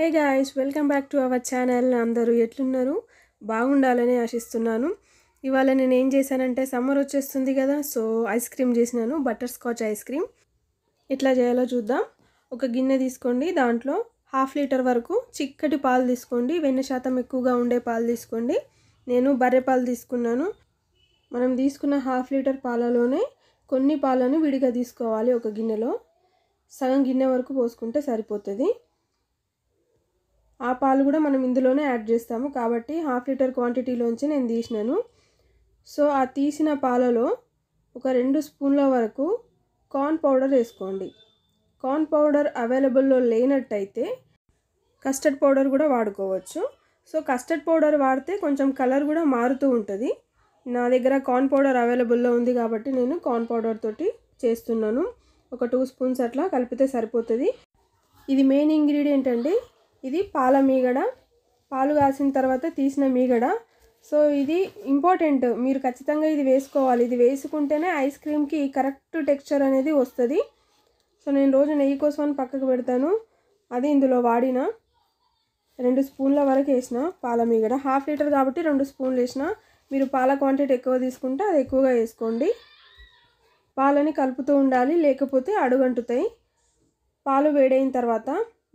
hey guys welcome back to our channel అందరూ ఎట్లున్నారు బాగుండాలని ఆశిస్తున్నాను ఇవాళ నేను ఏం చేశానంటే సమ్మర్ వచ్చేస్తుంది కదా సో ఐస్ క్రీమ్ చేసినాను బటర్ స్కాచ్ ఐస్ క్రీమ్ ఎట్లా చేయాలో చూద్దాం ఒక గిన్నె తీసుకోండి దాంట్లో హాఫ్ లీటర్ వరకు చిక్కటి పాలు తీసుకోండి వెన్న శాతం ఎక్కువగా ఉండే పాలు తీసుకోండి నేను బర్రె పాలు తీసుకున్నాను మనం తీసుకున్న హాఫ్ లీటర్ పాలలోనే కొన్ని పాలను విడిగా తీసుకోవాలి ఒక గిన్నెలో సగం గిన్నె వరకు పోసుకుంటే సరిపోతుంది ఆ పాలు కూడా మనం ఇందులోనే యాడ్ చేస్తాము కాబట్టి హాఫ్ లీటర్ క్వాంటిటీలోంచి నేను తీసినాను సో ఆ తీసిన పాలలో ఒక రెండు స్పూన్ల వరకు కార్న్ పౌడర్ వేసుకోండి కార్న్ పౌడర్ అవైలబుల్లో లేనట్టయితే కస్టర్డ్ పౌడర్ కూడా వాడుకోవచ్చు సో కస్టర్డ్ పౌడర్ వాడితే కొంచెం కలర్ కూడా మారుతూ ఉంటుంది నా దగ్గర కార్న్ పౌడర్ అవైలబుల్లో ఉంది కాబట్టి నేను కార్న్ పౌడర్ తోటి చేస్తున్నాను ఒక టూ స్పూన్స్ అట్లా కలిపితే సరిపోతుంది ఇది మెయిన్ ఇంగ్రీడియంట్ అండి ఇది పాల మీగడ పాలు కాసిన తర్వాత తీసిన మీగడ సో ఇది ఇంపార్టెంట్ మీరు ఖచ్చితంగా ఇది వేసుకోవాలి ఇది వేసుకుంటేనే ఐస్ క్రీమ్కి కరెక్ట్ టెక్స్చర్ అనేది వస్తుంది సో నేను రోజు నెయ్యి కోసం అని పక్కకు పెడతాను అది ఇందులో వాడిన రెండు స్పూన్ల వరకు వేసిన పాల మీగడ హాఫ్ లీటర్ కాబట్టి రెండు స్పూన్లు వేసిన మీరు పాల క్వాంటిటీ ఎక్కువ తీసుకుంటే అది ఎక్కువగా వేసుకోండి పాలని కలుపుతూ ఉండాలి లేకపోతే అడుగంటుతాయి పాలు వేడైన తర్వాత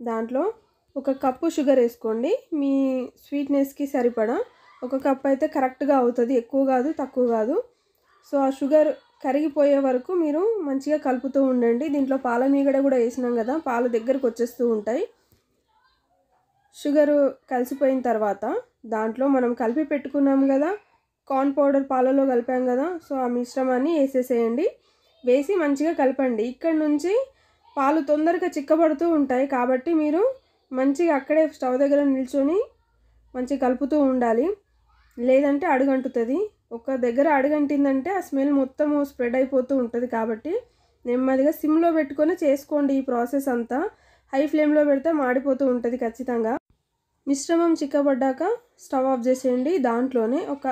దాంట్లో ఒక కప్పు షుగర్ వేసుకోండి మీ స్వీట్నెస్కి సరిపడా ఒక కప్ అయితే కరెక్ట్గా అవుతుంది ఎక్కువ కాదు తక్కువ కాదు సో ఆ షుగర్ కరిగిపోయే వరకు మీరు మంచిగా కలుపుతూ ఉండండి దీంట్లో పాల మీగడ కూడా వేసినాం కదా పాలు దగ్గరకు వచ్చేస్తూ ఉంటాయి షుగరు కలిసిపోయిన తర్వాత దాంట్లో మనం కలిపి పెట్టుకున్నాం కదా కార్న్ పౌడర్ పాలలో కలిపాం కదా సో ఆ మిశ్రమాన్ని వేసేసేయండి వేసి మంచిగా కలపండి ఇక్కడ నుంచి పాలు తొందరగా చిక్కబడుతూ ఉంటాయి కాబట్టి మీరు మంచిగా అక్కడే స్టవ్ దగ్గర నిల్చొని మంచిగా కలుపుతూ ఉండాలి లేదంటే అడుగంటుతుంది ఒక దగ్గర అడుగంటిందంటే ఆ స్మెల్ మొత్తము స్ప్రెడ్ అయిపోతూ ఉంటుంది కాబట్టి నెమ్మదిగా సిమ్లో పెట్టుకొని చేసుకోండి ఈ ప్రాసెస్ అంతా హై ఫ్లేమ్లో పెడితే మాడిపోతూ ఉంటుంది ఖచ్చితంగా మిశ్రమం చిక్కబడ్డాక స్టవ్ ఆఫ్ చేసేయండి దాంట్లోనే ఒక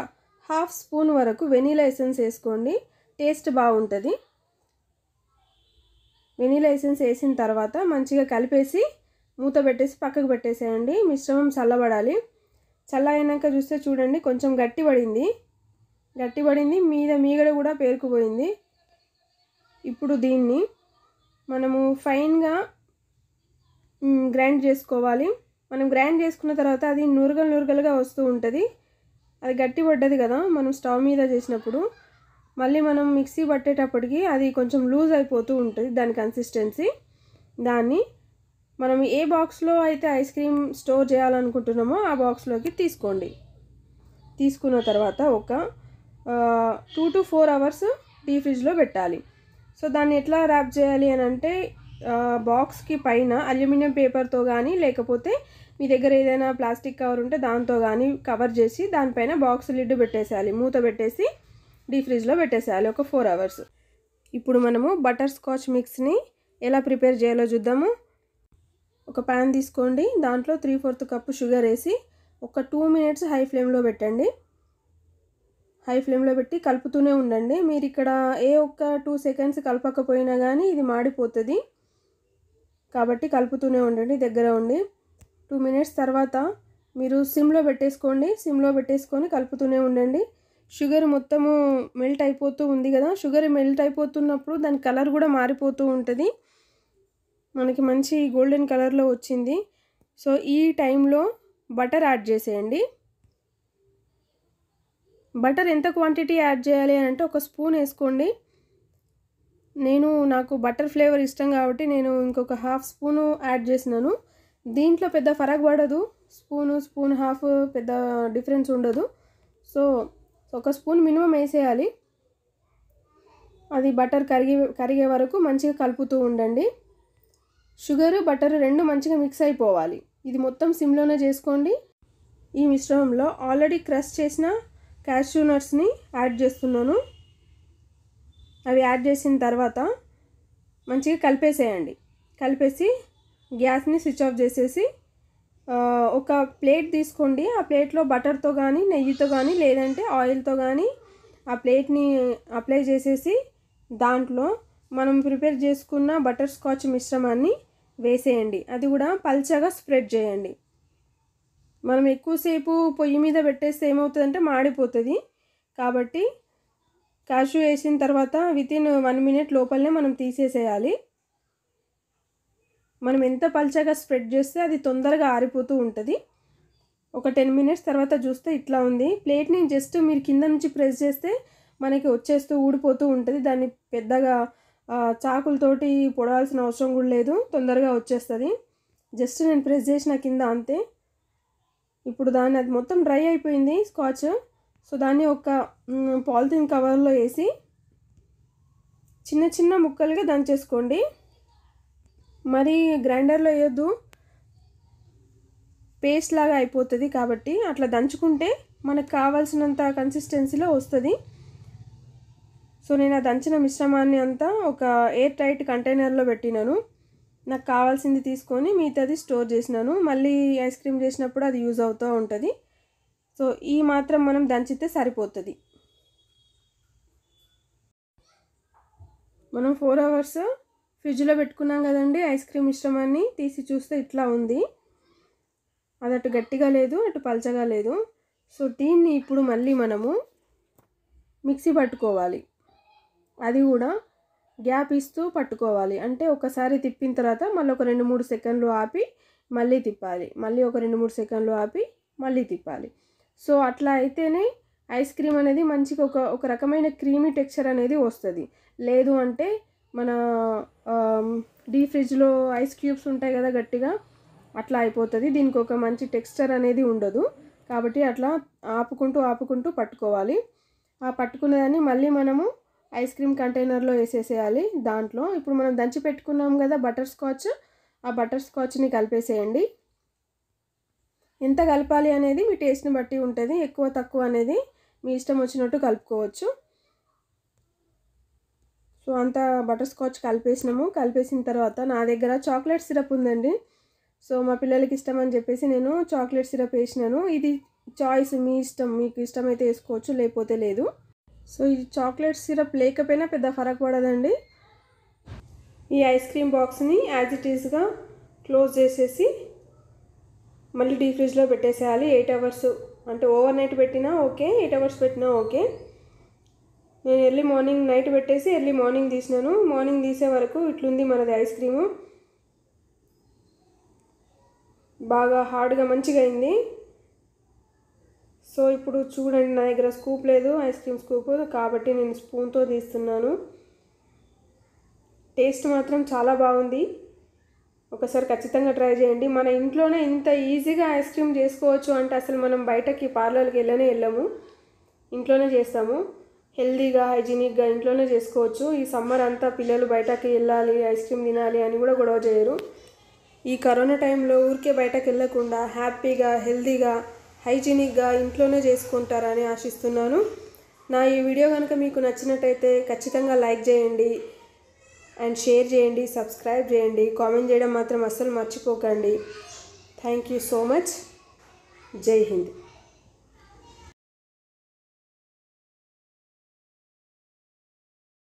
హాఫ్ స్పూన్ వరకు వెనీలా ఎసెన్స్ వేసుకోండి టేస్ట్ బాగుంటుంది వెనీలా ఎసెన్స్ వేసిన తర్వాత మంచిగా కలిపేసి మూత పెట్టేసి పక్కకు పెట్టేసేయండి మిశ్రమం చల్లబడాలి చల్ల అయినాక చూస్తే చూడండి కొంచెం గట్టి పడింది గట్టి పడింది మీద మీగడ కూడా పేరుకుపోయింది ఇప్పుడు దీన్ని మనము ఫైన్గా గ్రైండ్ చేసుకోవాలి మనం గ్రైండ్ చేసుకున్న తర్వాత అది నూరుగలు నూరుగలుగా వస్తూ ఉంటుంది అది గట్టి పడ్డది కదా మనం స్టవ్ మీద చేసినప్పుడు మళ్ళీ మనం మిక్సీ పట్టేటప్పటికి అది కొంచెం లూజ్ అయిపోతూ ఉంటుంది దాని కన్సిస్టెన్సీ దాన్ని మనం ఏ బాక్స్లో అయితే ఐస్ క్రీమ్ స్టోర్ చేయాలనుకుంటున్నామో ఆ బాక్స్లోకి తీసుకోండి తీసుకున్న తర్వాత ఒక టూ టు ఫోర్ అవర్స్ డీ ఫ్రిడ్జ్లో పెట్టాలి సో దాన్ని ఎట్లా ర్యాప్ చేయాలి అని అంటే బాక్స్కి పైన అల్యూమినియం పేపర్తో కానీ లేకపోతే మీ దగ్గర ఏదైనా ప్లాస్టిక్ కవర్ ఉంటే దాంతో కానీ కవర్ చేసి దానిపైన బాక్స్ లిడ్ పెట్టేసేయాలి మూత పెట్టేసి డీ ఫ్రిడ్జ్లో పెట్టేసేయాలి ఒక ఫోర్ అవర్స్ ఇప్పుడు మనము బటర్ స్కాచ్ మిక్స్ని ఎలా ప్రిపేర్ చేయాలో చూద్దాము ఒక ప్యాన్ తీసుకోండి దాంట్లో త్రీ ఫోర్త్ కప్పు షుగర్ వేసి ఒక టూ మినిట్స్ హై ఫ్లేమ్లో పెట్టండి హై ఫ్లేమ్లో పెట్టి కలుపుతూనే ఉండండి మీరు ఇక్కడ ఏ ఒక్క టూ సెకండ్స్ కలపకపోయినా కానీ ఇది మాడిపోతుంది కాబట్టి కలుపుతూనే ఉండండి దగ్గర ఉండి టూ మినిట్స్ తర్వాత మీరు సిమ్లో పెట్టేసుకోండి సిమ్లో పెట్టేసుకొని కలుపుతూనే ఉండండి షుగర్ మొత్తము మెల్ట్ అయిపోతూ ఉంది కదా షుగర్ మెల్ట్ అయిపోతున్నప్పుడు దాని కలర్ కూడా మారిపోతూ ఉంటుంది మనకి మంచి గోల్డెన్ కలర్లో వచ్చింది సో ఈ టైంలో బటర్ యాడ్ చేసేయండి బటర్ ఎంత క్వాంటిటీ యాడ్ చేయాలి అని అంటే ఒక స్పూన్ వేసుకోండి నేను నాకు బటర్ ఫ్లేవర్ ఇష్టం కాబట్టి నేను ఇంకొక హాఫ్ స్పూను యాడ్ చేసినాను దీంట్లో పెద్ద ఫరక్ పడదు స్పూను స్పూన్ హాఫ్ పెద్ద డిఫరెన్స్ ఉండదు సో ఒక స్పూన్ మినిమం వేసేయాలి అది బటర్ కరిగే కరిగే వరకు మంచిగా కలుపుతూ ఉండండి షుగరు బటరు రెండు మంచిగా మిక్స్ అయిపోవాలి ఇది మొత్తం సిమ్లోనే చేసుకోండి ఈ మిశ్రమంలో ఆల్రెడీ క్రష్ చేసిన క్యాష్యూనట్స్ని యాడ్ చేస్తున్నాను అవి యాడ్ చేసిన తర్వాత మంచిగా కలిపేసేయండి కలిపేసి గ్యాస్ని స్విచ్ ఆఫ్ చేసేసి ఒక ప్లేట్ తీసుకోండి ఆ ప్లేట్లో బటర్తో కానీ నెయ్యితో కానీ లేదంటే ఆయిల్తో కానీ ఆ ప్లేట్ని అప్లై చేసేసి దాంట్లో మనం ప్రిపేర్ చేసుకున్న బటర్ స్కాచ్ మిశ్రమాన్ని వేసేయండి అది కూడా పల్చగా స్ప్రెడ్ చేయండి మనం ఎక్కువసేపు పొయ్యి మీద పెట్టేస్తే ఏమవుతుందంటే మాడిపోతుంది కాబట్టి కాషు వేసిన తర్వాత వితిన్ వన్ మినిట్ లోపలనే మనం తీసేసేయాలి మనం ఎంత పల్చగా స్ప్రెడ్ చేస్తే అది తొందరగా ఆరిపోతూ ఉంటుంది ఒక టెన్ మినిట్స్ తర్వాత చూస్తే ఇట్లా ఉంది ప్లేట్ని జస్ట్ మీరు కింద నుంచి ప్రెస్ చేస్తే మనకి వచ్చేస్తూ ఊడిపోతూ ఉంటుంది దాన్ని పెద్దగా చాకులతోటి పొడవాల్సిన అవసరం కూడా లేదు తొందరగా వచ్చేస్తుంది జస్ట్ నేను ప్రెస్ చేసిన కింద అంతే ఇప్పుడు దాన్ని అది మొత్తం డ్రై అయిపోయింది స్కాచ్ సో దాన్ని ఒక పాలిథిన్ కవర్లో వేసి చిన్న చిన్న ముక్కలుగా దంచేసుకోండి మరి గ్రైండర్లో వేయొద్దు పేస్ట్ లాగా అయిపోతుంది కాబట్టి అట్లా దంచుకుంటే మనకు కావాల్సినంత కన్సిస్టెన్సీలో వస్తుంది సో నేను ఆ దంచిన మిశ్రమాన్ని అంతా ఒక ఎయిర్ టైట్ కంటైనర్లో పెట్టినాను నాకు కావాల్సింది తీసుకొని మిగతాది స్టోర్ చేసినాను మళ్ళీ ఐస్ క్రీమ్ చేసినప్పుడు అది యూజ్ అవుతూ ఉంటుంది సో ఈ మాత్రం మనం దంచితే సరిపోతుంది మనం ఫోర్ అవర్స్ ఫ్రిడ్జ్లో పెట్టుకున్నాం కదండి ఐస్ క్రీమ్ మిశ్రమాన్ని తీసి చూస్తే ఇట్లా ఉంది అది అటు గట్టిగా లేదు అటు పలచగా లేదు సో దీన్ని ఇప్పుడు మళ్ళీ మనము మిక్సీ పట్టుకోవాలి అది కూడా గ్యాప్ ఇస్తూ పట్టుకోవాలి అంటే ఒకసారి తిప్పిన తర్వాత మళ్ళీ ఒక రెండు మూడు సెకండ్లు ఆపి మళ్ళీ తిప్పాలి మళ్ళీ ఒక రెండు మూడు సెకండ్లు ఆపి మళ్ళీ తిప్పాలి సో అట్లా అయితేనే ఐస్ క్రీమ్ అనేది మంచిగా ఒక ఒక రకమైన క్రీమీ టెక్స్చర్ అనేది వస్తుంది లేదు అంటే మన డీ ఫ్రిడ్జ్లో ఐస్ క్యూబ్స్ ఉంటాయి కదా గట్టిగా అట్లా అయిపోతుంది దీనికి ఒక మంచి టెక్స్చర్ అనేది ఉండదు కాబట్టి అట్లా ఆపుకుంటూ ఆపుకుంటూ పట్టుకోవాలి ఆ పట్టుకున్నదాన్ని మళ్ళీ మనము ఐస్ క్రీమ్ కంటైనర్లో వేసేసేయాలి దాంట్లో ఇప్పుడు మనం దంచి పెట్టుకున్నాం కదా బటర్ స్కాచ్ ఆ బటర్ స్కాచ్ని కలిపేసేయండి ఎంత కలపాలి అనేది మీ టేస్ట్ని బట్టి ఉంటుంది ఎక్కువ తక్కువ అనేది మీ ఇష్టం వచ్చినట్టు కలుపుకోవచ్చు సో అంత బటర్ స్కాచ్ కలిపేసినాము కలిపేసిన తర్వాత నా దగ్గర చాక్లెట్ సిరప్ ఉందండి సో మా పిల్లలకి ఇష్టం అని చెప్పేసి నేను చాక్లెట్ సిరప్ వేసినాను ఇది చాయిస్ మీ ఇష్టం మీకు ఇష్టమైతే వేసుకోవచ్చు లేకపోతే లేదు సో ఇది చాక్లెట్ సిరప్ లేకపోయినా పెద్ద ఫరక్ పడదండి ఈ ఐస్ క్రీమ్ బాక్స్ని యాజ్ ఇట్ ఈస్గా క్లోజ్ చేసేసి మళ్ళీ డీ ఫ్రిడ్జ్లో పెట్టేసేయాలి ఎయిట్ అవర్స్ అంటే ఓవర్ నైట్ పెట్టినా ఓకే ఎయిట్ అవర్స్ పెట్టినా ఓకే నేను ఎర్లీ మార్నింగ్ నైట్ పెట్టేసి ఎర్లీ మార్నింగ్ తీసినాను మార్నింగ్ తీసే వరకు ఇట్లుంది మనది ఐస్ క్రీము బాగా హార్డ్గా మంచిగా అయింది సో ఇప్పుడు చూడండి నా దగ్గర స్కూప్ లేదు ఐస్ క్రీమ్ స్కూప్ కాబట్టి నేను స్పూన్తో తీస్తున్నాను టేస్ట్ మాత్రం చాలా బాగుంది ఒకసారి ఖచ్చితంగా ట్రై చేయండి మన ఇంట్లోనే ఇంత ఈజీగా ఐస్ క్రీమ్ చేసుకోవచ్చు అంటే అసలు మనం బయటకి పార్లర్కి వెళ్ళనే వెళ్ళము ఇంట్లోనే చేస్తాము హెల్దీగా హైజీనిక్గా ఇంట్లోనే చేసుకోవచ్చు ఈ సమ్మర్ అంతా పిల్లలు బయటకి వెళ్ళాలి ఐస్ క్రీమ్ తినాలి అని కూడా గొడవ చేయరు ఈ కరోనా టైంలో ఊరికే బయటకు వెళ్లకుండా హ్యాపీగా హెల్దీగా హైజీనిక్గా ఇంట్లోనే చేసుకుంటారని ఆశిస్తున్నాను నా ఈ వీడియో కనుక మీకు నచ్చినట్టయితే ఖచ్చితంగా లైక్ చేయండి అండ్ షేర్ చేయండి సబ్స్క్రైబ్ చేయండి కామెంట్ చేయడం మాత్రం అస్సలు మర్చిపోకండి థ్యాంక్ యూ సో మచ్ జై హింద్